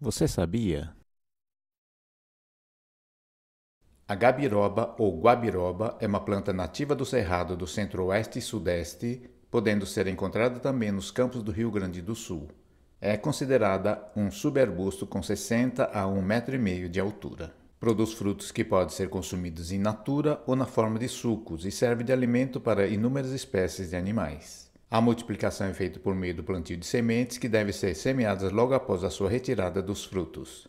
Você sabia? A gabiroba ou guabiroba é uma planta nativa do cerrado do centro-oeste e sudeste, podendo ser encontrada também nos campos do Rio Grande do Sul. É considerada um subarbusto com 60 a 1,5 metro de altura. Produz frutos que podem ser consumidos in natura ou na forma de sucos e serve de alimento para inúmeras espécies de animais. A multiplicação é feita por meio do plantio de sementes que devem ser semeadas logo após a sua retirada dos frutos.